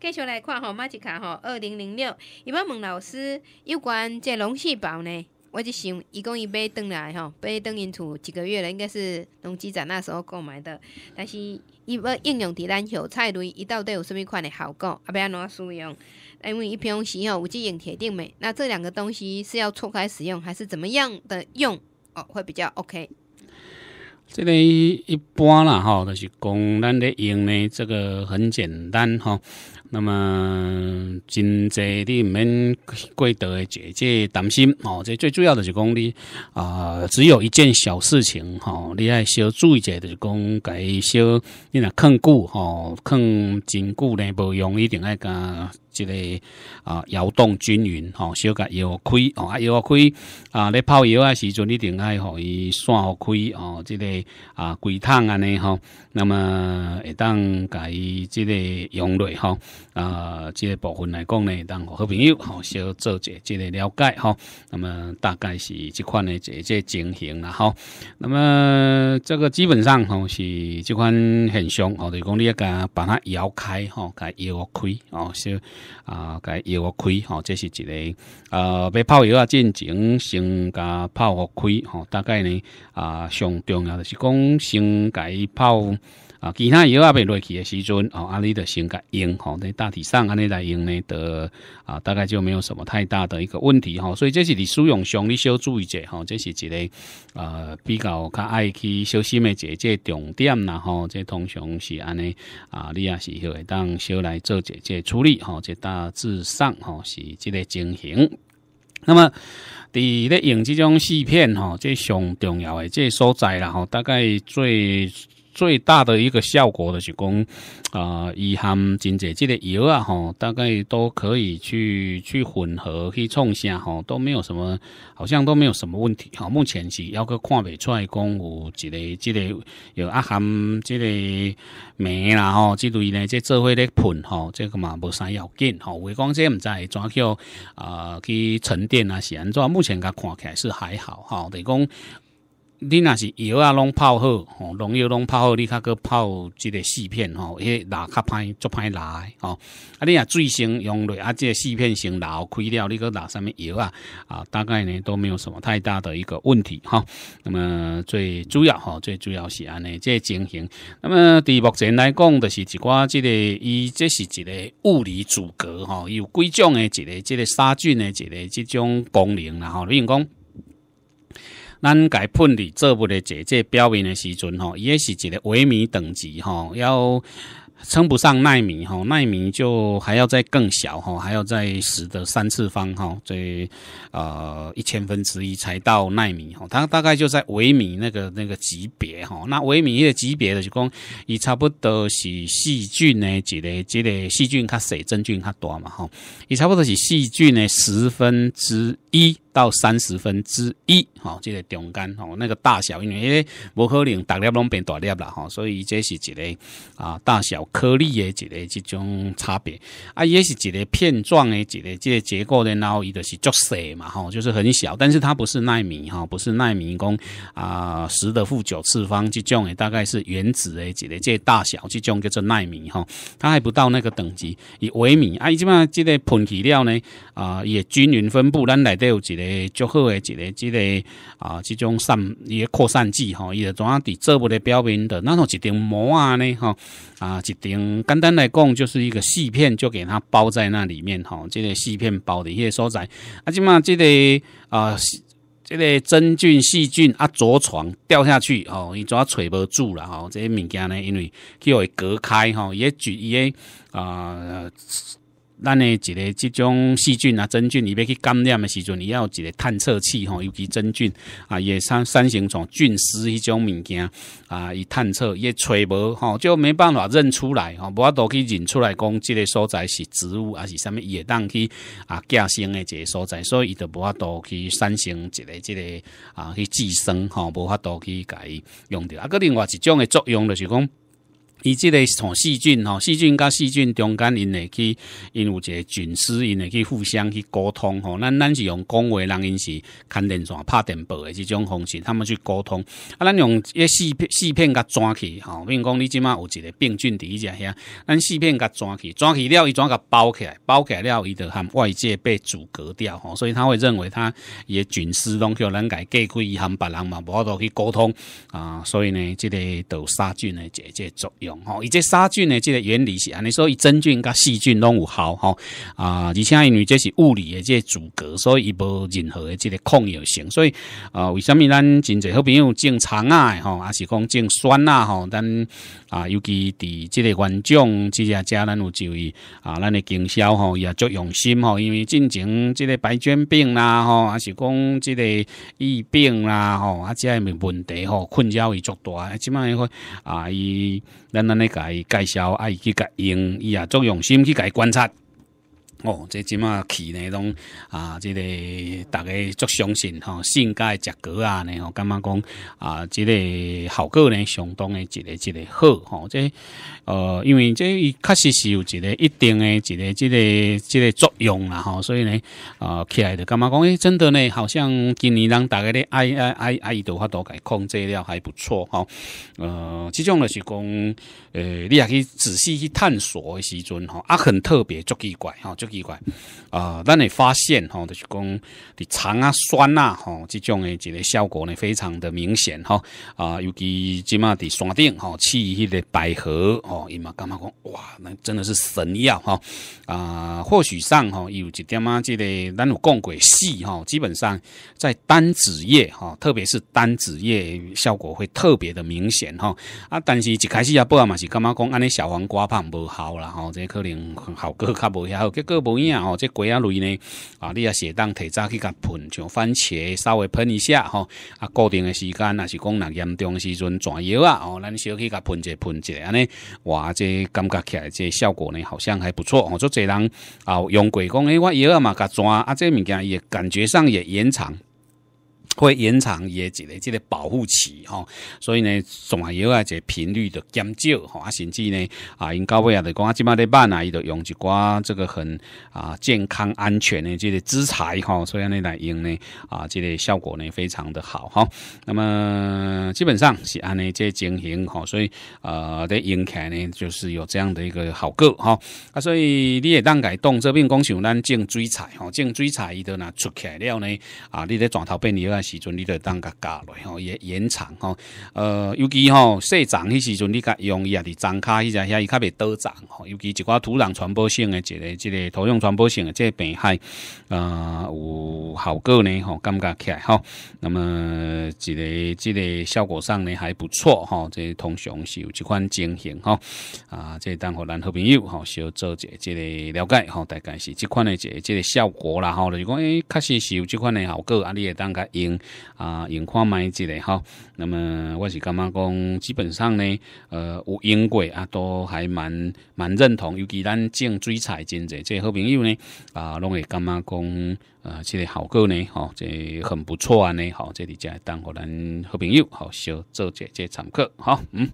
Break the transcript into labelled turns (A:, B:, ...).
A: 继续来看哦，马吉卡哦，二零零六。伊要问老师，有关这龙细胞呢？我就想，伊讲伊要回来哈，杯登因厝几个月了？应该是农基长那时候购买的。但是伊要应用伫咱小菜伦伊到底有甚物款的效果？阿不安怎使用。因为平常时吼有去用铁定美。那这两个东西是要错开使用，还是怎么样的用？哦，会比较 OK。这个一般啦，吼，就是讲咱咧用呢。这个很简单，吼。那么真侪免过贵得这这担心哦，这最主要的是讲你啊，只有一件小事情吼，你爱小注意者就是讲该小你若炕久吼，炕真久呢，无容易定爱加这个啊摇动均匀吼，小甲摇开哦，啊摇开啊，咧泡药啊时阵你定爱伊以互开哦，这个啊规桶安尼吼，那么会当该即个用类吼。啊，即部分来讲呢，当好朋友，吼，小做一下即个了解，吼。那么大概是即款呢，即这情形啦，吼。那么这个基本上吼是即款很凶，吼，就是讲你要把它摇开，吼，该摇开，哦，是啊，该摇开，吼，这是一个呃，被泡油啊，进行先加泡开，吼，大概呢啊，上重要的是讲先加泡。啊，其他药啊，被落去的时阵，啊，你尼的性用，吼，那大体上安尼来用呢的，啊，大概就没有什么太大的一个问题，吼。所以这是你使用上你需要注意者，吼，这是一个呃比较较爱去小心的这这重点啦，吼。这通常是安尼啊，你也是会当小来做这这处理，吼，这大致上吼是这个情形。那么咧用这种细片，吼，这上重要的这所在啦，吼，大概最。最大的一个效果的是讲，啊，遗含经济即个油啊，吼，大概都可以去去混合去冲下，吼，都没有什么，好像都没有什么问题，哈。目前是要个看未出来，讲有一个这类有啊含这类酶啦，吼，这类呢即做伙的盆，吼，这个嘛不啥要紧，吼。为讲这唔在怎去啊去沉淀啊，是安怎，目前甲看起来是还好，哈，等于讲。你若是药啊，拢泡好，吼，农药拢泡好，你较佮泡即个四片，吼，迄拿较歹，足歹来吼，啊，你啊，水先用落，啊，即个四片先留开了，你佮拿上物药啊，啊，大概呢都没有什么太大的一个问题，吼。那么最主要，吼，最主要是安尼，即情形。那么伫目前来讲，就是一寡即个，伊这是一个物理阻隔，吼，伊、有几种诶，一个，即个杀菌诶，一个，即种功能，啦吼，比如讲。咱该判的这部的姐姐表面的时阵吼，也是一个微米等级吼，要称不上纳米吼，纳米就还要再更小吼，还要在十的三次方哈，这呃一千分之一才到纳米吼，它大概就在微米那个那个级别哈。那微米一个级别的就讲，伊差不多是细菌呢一个，一个细菌较细，真菌较多嘛吼，伊差不多是细菌呢十分之。一到三十分之一，吼，这个中间吼那个大小，因为无可能大粒拢变大粒啦，吼，所以这是一个啊大小颗粒诶一个这种差别啊，也是一个片状诶一个这个结构咧，然后伊就是足细嘛，吼，就是很小，但是它不是纳米，吼，不是纳米工啊，十的负九次方这种诶，大概是原子诶，一个这大小这种叫做纳米，吼，它还不到那个等级，以微米啊，基本上这个喷气料呢啊也均匀分布，咱来底。有一个较好的一个、一个啊，这种散一个扩散剂吼，伊就怎啊？在织物的表面的那种一层膜啊呢，吼啊一层。简单来讲，就是一个细片，就给它包在那里面哈，这个细片包的一个所在啊，起码这个啊，这个真菌、细菌啊，着床掉下去哦，伊怎啊吹不住了哈？这些物件呢，因为就会隔开哈，也举一些啊。咱诶，一个即种细菌啊、真菌，伊要去感染的时阵，你要一个探测器吼，尤其真菌啊，伊会产产生从菌丝迄种物件啊，伊探测，会吹无吼，就没办法认出来吼，无法度去认出来讲即个所在是植物还是物，伊会当去啊，寄生的即个所在，所以伊都无法度去产生一个即个啊去寄生吼，无法度去伊用着啊。个另外一种诶作用就是讲。伊即个从细菌吼，细菌甲细菌中间因会去，因有一个菌丝因会去互相去沟通吼，咱咱是用讲话人因是牵电线、拍电报的这种方式，他们去沟通啊，咱用一细片、细片甲抓起吼，比如讲你即马有一个病菌伫伊遮遐，咱细片甲抓起，抓起了伊，转甲包起来，包起来了伊就含外界被阻隔掉吼，所以他会认为他伊的菌丝拢叫咱家隔开，伊含别人嘛，无法度去沟通啊，所以呢，即个都杀菌的这这作用。吼，伊即杀菌的这个原理是安尼，说以真菌、甲细菌拢有效吼啊，而且因为这是物理的这阻隔，所以伊无任何的这个抗药性。所以啊，为什么咱真侪好朋友种肠啊吼，啊是讲种酸啊吼，咱啊尤其伫这个原种这些家咱有注意啊，咱的经销吼也足用心吼，因为进前这个白绢病啦吼，啊是讲这个疫病啦吼，啊这些问题吼困扰伊足大。即卖因会啊伊。咱咱咧介介绍，伊去甲用伊啊作用，心去伊观察。哦，这即码起呢，拢啊，这个大家足相信哈，性格食构啊呢，后干嘛讲啊，这个效果呢，相当的，这个这个好哈，这呃，因为这确实是有一个一定的，一个，这个，这个作用啦哈，所以呢，呃，起来的，干嘛讲？诶，真的呢，好像今年人大家的爱爱爱爱豆花都给控制了，还不错哈。呃，这种就是讲，呃，你也去仔细去探索的时阵吼，啊，很特别，足奇怪哈，就。奇怪啊！当你发现吼，就是讲你肠啊、酸啊吼，这种的一个效果呢，非常的明显吼。啊！尤其即马伫山顶吼，去迄个百合吼，伊嘛感觉讲哇？那真的是神药吼。啊！或许上吼，有一点啊，即个咱有讲过系吼基本上在单子叶吼特别是单子叶效果会特别的明显吼啊！但是一开始啊，不案嘛是感觉讲安尼小黄瓜胖无效吼、哈？这可能效果较无效，结果。无影哦，这果啊类呢啊，你也适当提早去甲喷，像番茄稍微喷一下吼，啊，固定的时间啊是讲那严重时阵转药啊哦，咱小去甲喷一下喷一下安尼，哇，这感觉起来这效果呢好像还不错哦，做侪人啊用果讲诶，我药嘛甲转啊，这物件也感觉上也延长。会延长一个即个保护期哈，所以呢，仲还要啊即频率的减少哈，啊甚至呢啊，因高尾也得讲啊，即摆咧办啊，伊都用一寡这个很啊健康安全的即个资材哈，所以呢来用呢啊，即个效果呢非常的好哈。那么基本上是安尼即情形哈，所以呃在用起来呢就是有这样的一个效果哈。啊，所以你也当改动这边，讲像咱种水菜吼，种水菜伊都若出起来了呢，啊，你咧转头变你啊。时阵你得当佮加落吼，延延长吼，呃，尤其吼细长迄时阵，你较容易啊，伫长卡，迄只遐伊较袂倒长吼，尤其一寡土壤传播性诶一个一个土壤传播性诶即个病害，呃，有效果呢吼，感觉起来吼，那么一个一个效果上呢还不错吼，即个同学是有一款情形吼。啊，即个等荷兰好朋友吼，小做一下个了解吼，大概是即款诶一个即个效果啦吼，就是讲诶，确实是有即款诶效果，啊，你也当佮用。啊，用看卖一下吼。那么我是感觉讲？基本上呢，呃，有用过啊，都还蛮蛮认同。尤其咱种水彩真者，即好朋友呢啊，拢会感觉讲？呃，即个好股呢，哈，即很不错啊呢，好，这里就当互咱好朋友，好小做一即参考，好，嗯。